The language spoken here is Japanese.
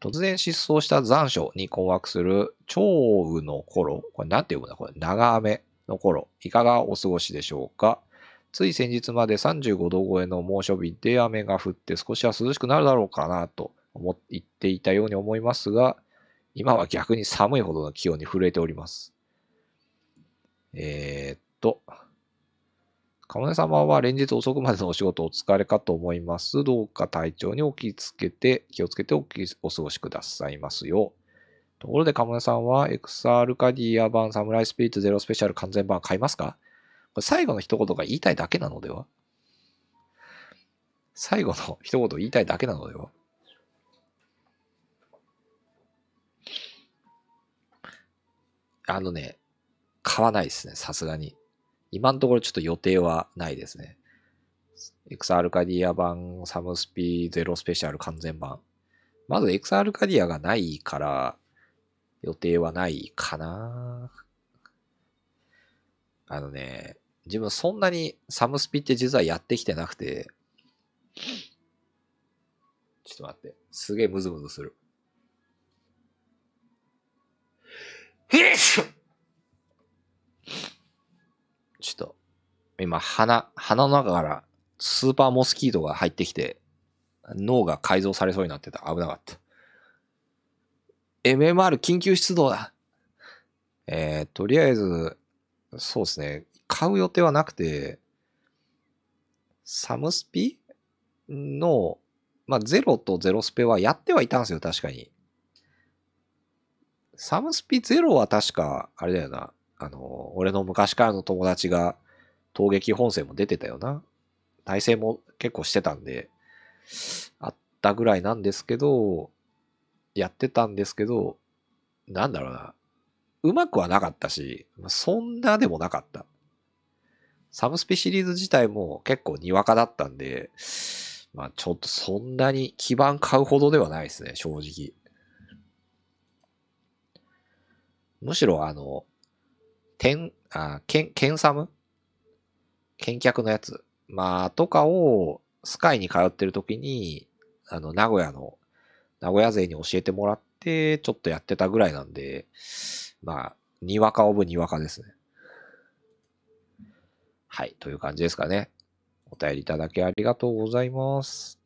突然失踪した残暑に困惑する超雨の頃、これ何て読むんだこれ、長雨の頃、いかがお過ごしでしょうかつい先日まで35度超えの猛暑日で雨が降って少しは涼しくなるだろうかなと思っていたように思いますが、今は逆に寒いほどの気温に震えております。えー、っと、鴨もね様は連日遅くまでのお仕事お疲れかと思います。どうか体調にお気をつけて、気をつけておきお過ごしくださいますよ。ところで、鴨もさんは、エクサルカディア版サムライスピリッツゼロスペシャル完全版買いますかこれ最後の一言が言いたいだけなのでは最後の一言言いたいだけなのではあのね、買わないですね、さすがに。今のところちょっと予定はないですね。XR アルカディア版、サムスピゼロスペシャル完全版。まず XR アルカディアがないから、予定はないかなあのね、自分そんなにサムスピって実はやってきてなくて、ちょっと待って、すげえムズムズする。今、鼻、鼻の中からスーパーモスキートが入ってきて、脳が改造されそうになってた。危なかった。MMR 緊急出動だえー、とりあえず、そうですね。買う予定はなくて、サムスピの、まあ、ゼロとゼロスペはやってはいたんですよ、確かに。サムスピゼロは確か、あれだよな。あの、俺の昔からの友達が、攻撃本戦も出てたよな。対戦も結構してたんで、あったぐらいなんですけど、やってたんですけど、なんだろうな。うまくはなかったし、そんなでもなかった。サムスピシリーズ自体も結構にわかだったんで、まあちょっとそんなに基盤買うほどではないですね、正直。むしろあの、点、あ、ケンサム見客のやつ、まあ、とかを、スカイに通ってる時に、あの、名古屋の、名古屋勢に教えてもらって、ちょっとやってたぐらいなんで、まあ、にわかオブにわかですね。はい、という感じですかね。お便りいただきありがとうございます。